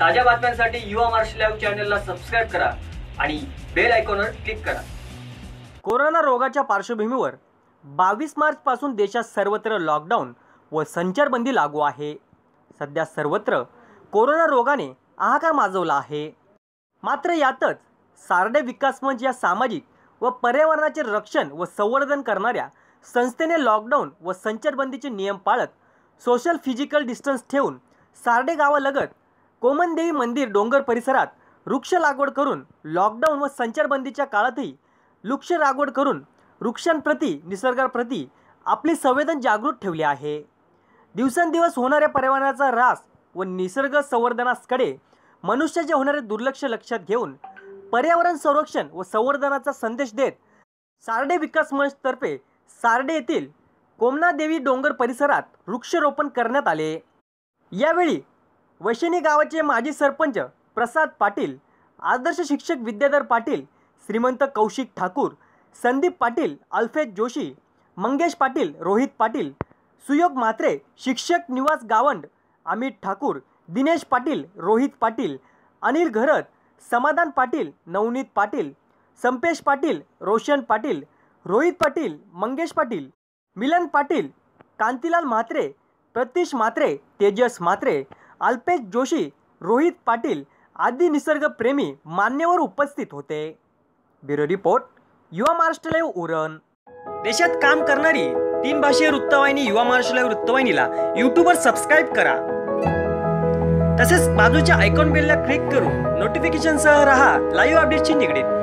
ताज्या बातम्यांसाठी युवा मार्शल लाईव्ह चॅनलला सबस्क्राईब करा आणि बेल आयकॉनवर क्लिक करा कोरोना रोगाच्या पार्श्वभूमीवर बावीस पासून देशात सर्वत्र लॉकडाऊन व संचारबंदी लागू आहे सध्या सर्वत्र कोरोना रोगाने आहाकार माजवला आहे मात्र यातच सारडे विकास मंच या सामाजिक व पर्यावरणाचे रक्षण व संवर्धन करणाऱ्या संस्थेने लॉकडाऊन व संचारबंदीचे नियम पाळत सोशल फिजिकल डिस्टन्स ठेवून सारडे गावालगत कोमनदेवी मंदिर डोंगर परिसरात वृक्ष लागवड करून लॉकडाऊन व संचारबंदीच्या काळातही वृक्ष लागवड करून वृक्षांप्रती निसर्गाप्रती आपली संवेदन जागृत ठेवली आहे दिवसेंदिवस होणाऱ्या पर्यावरणाचा ऱ्हास व निसर्ग संवर्धनाकडे मनुष्याचे होणारे दुर्लक्ष लक्षात घेऊन पर्यावरण संरक्षण व संवर्धनाचा संदेश देत सारडे विकास मंचतर्फे सारडे येथील कोमनादेवी डोंगर परिसरात वृक्षरोपण करण्यात आले यावेळी वैशिणी गावाचे माजी सरपंच प्रसाद पाटील आदर्श शिक्षक विद्याधर पाटील श्रीमंत कौशिक ठाकूर संदीप पाटील अल्फेज जोशी मंगेश पाटील रोहित पाटील सुयोग म्हात्रे शिक्षक निवास गावंड अमित ठाकूर दिनेश पाटील रोहित पाटील अनिल घरत समाधान पाटील नवनीत पाटील संपेश पाटील रोशन पाटील रोहित पाटील मंगेश पाटील मिलन पाटील कांतीलाल म्हात्रे प्रतीश म्हात्रे तेजस म्हात्रे अल्पेश जोशी रोहित पाटील आदी निसर्गप्रेमी मान्यवर उपस्थित होते ब्युरो रिपोर्ट युवा महाराष्ट्र लाईव्ह उरण देशात काम करणारी तीन भाषीय वृत्तवाहिनी युवा महाराष्ट्र लाईव्ह वृत्तवाहिनीला युट्यूबवर सबस्क्राईब करा तसेच बाजूच्या आयकॉन बेलला क्लिक करून नोटिफिकेशनसह राहा लाईव्ह अपडेटची निगडीत